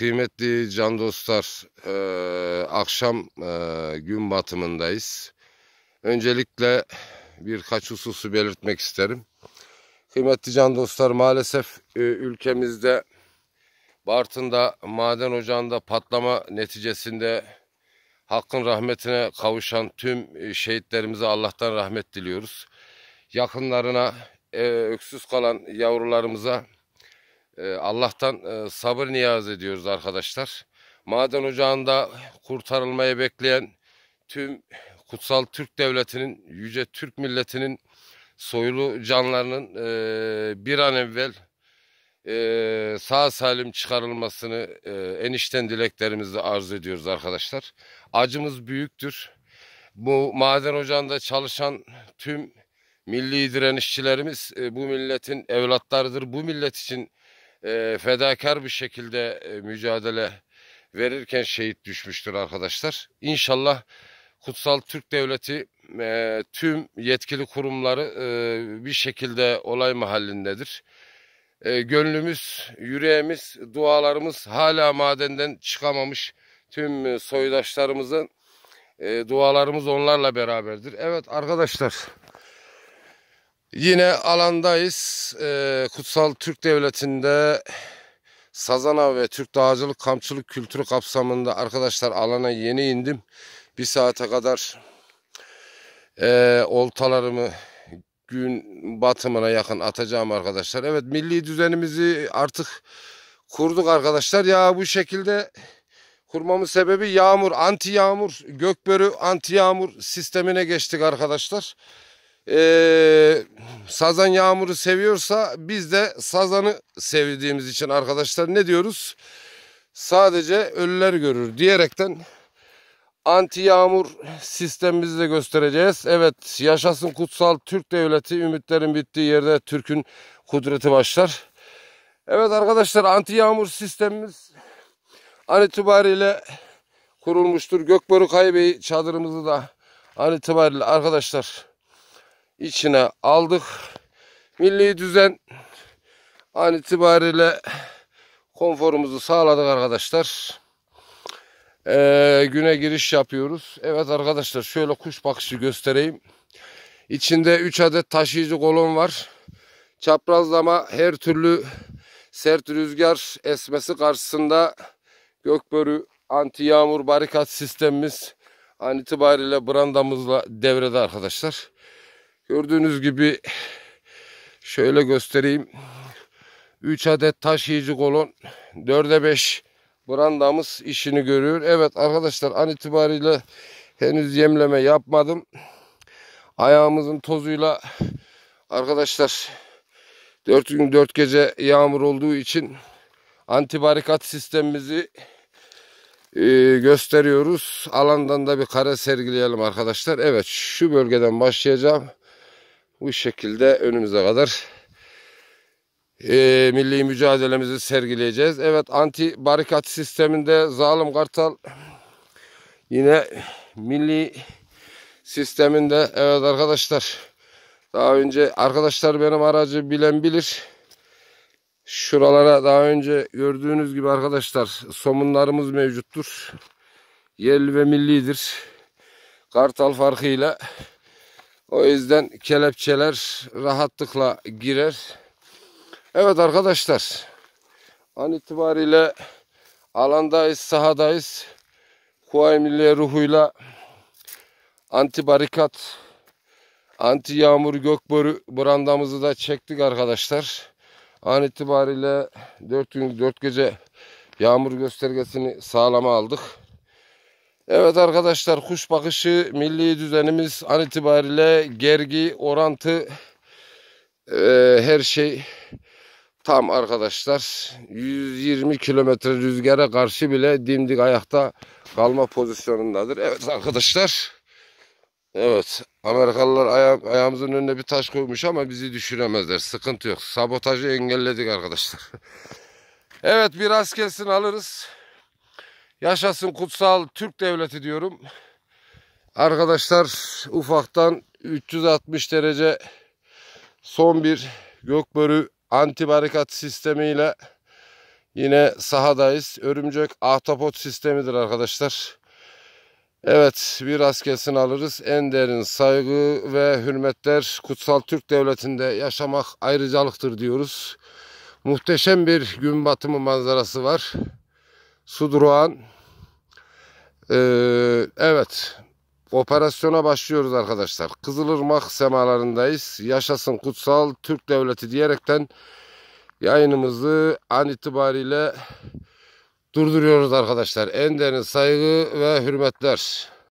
Kıymetli can dostlar, e, akşam e, gün batımındayız. Öncelikle birkaç hususu belirtmek isterim. Kıymetli can dostlar, maalesef e, ülkemizde Bartın'da maden ocağında patlama neticesinde Hakk'ın rahmetine kavuşan tüm e, şehitlerimize Allah'tan rahmet diliyoruz. Yakınlarına, e, öksüz kalan yavrularımıza ee, Allah'tan e, sabır niyaz ediyoruz arkadaşlar. Maden ocağında kurtarılmayı bekleyen tüm kutsal Türk devletinin, yüce Türk milletinin soylu canlarının e, bir an evvel e, sağ salim çıkarılmasını enişten dileklerimizi arz ediyoruz arkadaşlar. Acımız büyüktür. Bu maden ocağında çalışan tüm milli direnişçilerimiz bu milletin evlatlarıdır. Bu millet için e, fedakar bir şekilde e, mücadele verirken şehit düşmüştür arkadaşlar. İnşallah Kutsal Türk Devleti e, tüm yetkili kurumları e, bir şekilde olay mahallindedir. E, gönlümüz, yüreğimiz, dualarımız hala madenden çıkamamış tüm e, soydaşlarımızın e, dualarımız onlarla beraberdir. Evet arkadaşlar Yine alandayız. Ee, Kutsal Türk Devleti'nde Sazana ve Türk Dağcılık Kamçılık Kültürü kapsamında arkadaşlar alana yeni indim. Bir saate kadar e, oltalarımı gün batımına yakın atacağım arkadaşlar. Evet milli düzenimizi artık kurduk arkadaşlar. Ya bu şekilde kurmamın sebebi yağmur, anti yağmur, gökbörü anti yağmur sistemine geçtik arkadaşlar. Ee, sazan yağmuru seviyorsa biz de sazanı sevdiğimiz için arkadaşlar ne diyoruz? Sadece ölüler görür diyerekten anti yağmur sistemimizi de göstereceğiz. Evet yaşasın kutsal Türk devleti ümitlerin bittiği yerde Türk'ün kudreti başlar. Evet arkadaşlar anti yağmur sistemimiz an itibariyle kurulmuştur. Gökbörü Kaybeyi çadırımızı da an itibariyle arkadaşlar içine aldık. Milli düzen an itibariyle konforumuzu sağladık arkadaşlar. Ee, güne giriş yapıyoruz. Evet arkadaşlar şöyle kuş bakışı göstereyim. İçinde 3 adet taşıyıcı kolon var. Çaprazlama her türlü sert rüzgar esmesi karşısında gökbörü anti yağmur barikat sistemimiz an itibariyle brandamızla devrede arkadaşlar. Gördüğünüz gibi şöyle göstereyim. 3 adet taşıyıcı kolon 4'e 5 brandamız işini görüyor. Evet arkadaşlar an itibariyle henüz yemleme yapmadım. Ayağımızın tozuyla arkadaşlar 4 gün 4 gece yağmur olduğu için antibarikat sistemimizi e, gösteriyoruz. Alandan da bir kare sergileyelim arkadaşlar. Evet şu bölgeden başlayacağım bu şekilde önümüze kadar e, milli mücadelemizi sergileyeceğiz. Evet anti barikat sisteminde Zalim Kartal yine milli sisteminde evet arkadaşlar daha önce arkadaşlar benim aracı bilen bilir. Şuralara daha önce gördüğünüz gibi arkadaşlar somunlarımız mevcuttur. Yerli ve millidir. Kartal farkıyla o yüzden kelepçeler rahatlıkla girer. Evet arkadaşlar. An itibariyle alandayız, sahadayız. Kuvayi Milliye ruhuyla anti barikat, anti yağmur gökboru brandamızı da çektik arkadaşlar. An itibariyle 4 gün 4 gece yağmur göstergesini sağlama aldık. Evet arkadaşlar kuş bakışı milli düzenimiz an itibariyle gergi, orantı e, her şey tam arkadaşlar. 120 kilometre rüzgara karşı bile dimdik ayakta kalma pozisyonundadır. Evet arkadaşlar. Evet Amerikalılar aya ayağımızın önüne bir taş koymuş ama bizi düşüremezler. Sıkıntı yok. Sabotajı engelledik arkadaşlar. evet biraz kesin alırız. Yaşasın kutsal Türk devleti diyorum. Arkadaşlar ufaktan 360 derece son bir gökbörü antibarikat sistemiyle yine sahadayız. Örümcek ahtapot sistemidir arkadaşlar. Evet bir askesini alırız. En derin saygı ve hürmetler kutsal Türk devletinde yaşamak ayrıcalıktır diyoruz. Muhteşem bir gün batımı manzarası var. Su durağın. Ee, evet. Operasyona başlıyoruz arkadaşlar. Kızılırmak semalarındayız. Yaşasın kutsal Türk devleti diyerekten yayınımızı an itibariyle durduruyoruz arkadaşlar. En derin saygı ve hürmetler.